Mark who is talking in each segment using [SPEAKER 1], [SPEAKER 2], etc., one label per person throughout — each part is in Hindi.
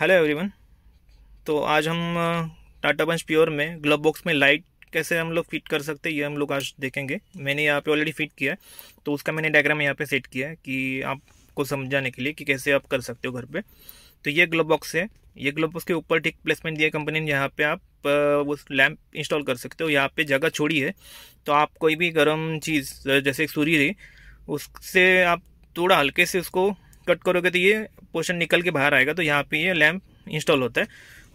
[SPEAKER 1] हेलो एवरीवन तो आज हम टाटा पंच प्योर में ग्लव बॉक्स में लाइट कैसे हम लोग फिट कर सकते हैं ये हम लोग आज देखेंगे मैंने यहाँ पे ऑलरेडी फिट किया है तो उसका मैंने डायग्राम यहाँ पे सेट किया है कि आपको समझाने के लिए कि कैसे आप कर सकते हो घर पे तो ये ग्लव बॉक्स है ये ग्लोब बॉक्स के ऊपर ठीक प्लेसमेंट दिया कंपनी ने यहाँ पर आप वो लैम्प इंस्टॉल कर सकते हो यहाँ पर जगह छोड़ी है तो आप कोई भी गर्म चीज़ जैसे सूर्य रही उससे आप थोड़ा हल्के से उसको कट करोगे तो ये पोर्शन निकल के बाहर आएगा तो यहाँ पे ये लैम्प इंस्टॉल होता है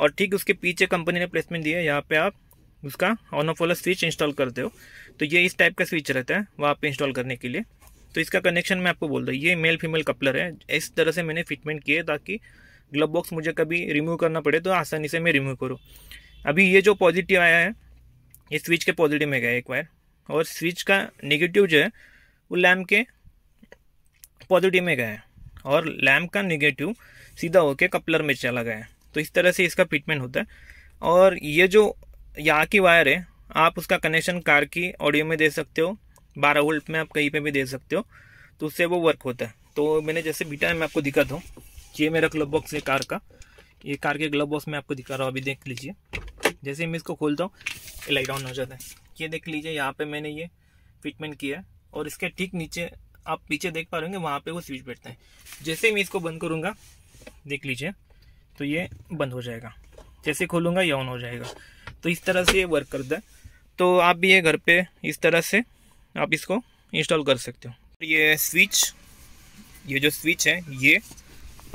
[SPEAKER 1] और ठीक उसके पीछे कंपनी ने प्लेसमेंट दिया है यहाँ पे आप उसका ऑन ऑफ वाला स्विच इंस्टॉल करते हो तो ये इस टाइप का स्विच रहता है वहाँ पे इंस्टॉल करने के लिए तो इसका कनेक्शन मैं आपको बोल दूँ ये मेल फीमेल कपलर है इस तरह से मैंने फिटमेंट किए ताकि ग्लव बॉक्स मुझे कभी रिमूव करना पड़े तो आसानी से मैं रिमूव करूँ अभी ये जो पॉजिटिव आया है ये स्विच के पॉजिटिव में गया एक वायर और स्विच का नेगेटिव जो है वो लैम्प के पॉजिटिव में गया है और लैम्प का निगेटिव सीधा होके कपलर में चला गया है तो इस तरह से इसका फिटमेंट होता है और ये जो यहाँ की वायर है आप उसका कनेक्शन कार की ऑडियो में दे सकते हो बारह वोल्ट में आप कहीं पे भी दे सकते हो तो उससे वो वर्क होता है तो मैंने जैसे बीटा है मैं आपको दिखाता हूँ ये मेरा ग्लब बॉक्स है कार का ये कार के ग्लब बॉक्स में आपको दिखा रहा हूँ अभी देख लीजिए जैसे मैं इसको खोलता हूँ ये लाइट ऑन हो जाता है ये देख लीजिए यहाँ पे मैंने ये फिटमेंट किया है और इसके ठीक नीचे आप पीछे देख पा रहे होंगे वहाँ पे वो स्विच बैठते हैं जैसे मैं इसको बंद करूँगा देख लीजिए तो ये बंद हो जाएगा जैसे खोलूँगा ये ऑन हो जाएगा तो इस तरह से ये वर्क करता है तो आप भी ये घर पे इस तरह से आप इसको इंस्टॉल कर सकते हो ये स्विच ये जो स्विच है ये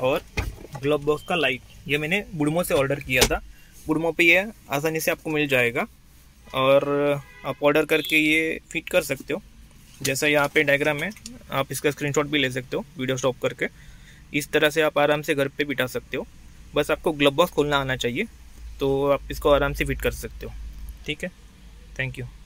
[SPEAKER 1] और ग्लब बॉक्स का लाइट ये मैंने बुड़मो से ऑर्डर किया था बुड़मो पे ये आसानी से आपको मिल जाएगा और आप ऑर्डर करके ये फिट कर सकते हो जैसा यहाँ पे डायग्राम है आप इसका स्क्रीनशॉट भी ले सकते हो वीडियो स्टॉप करके इस तरह से आप आराम से घर पे बिठा सकते हो बस आपको ग्लब बॉक्स खोलना आना चाहिए तो आप इसको आराम से फिट कर सकते हो ठीक है थैंक यू